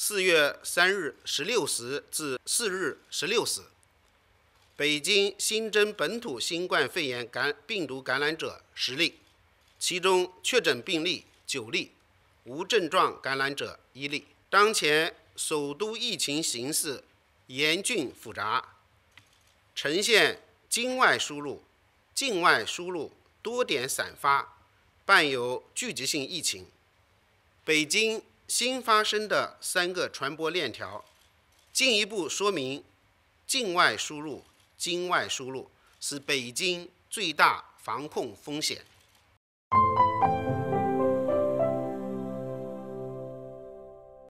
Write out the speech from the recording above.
四月三日十六时至四日十六时，北京新增本土新冠肺炎感病毒感染者十例，其中确诊病例九例，无症状感染者一例。当前首都疫情形势严峻复杂，呈现境外输入、境外输入多点散发，伴有聚集性疫情。北京。新发生的三个传播链条，进一步说明境外输入、境外输入是北京最大防控风险。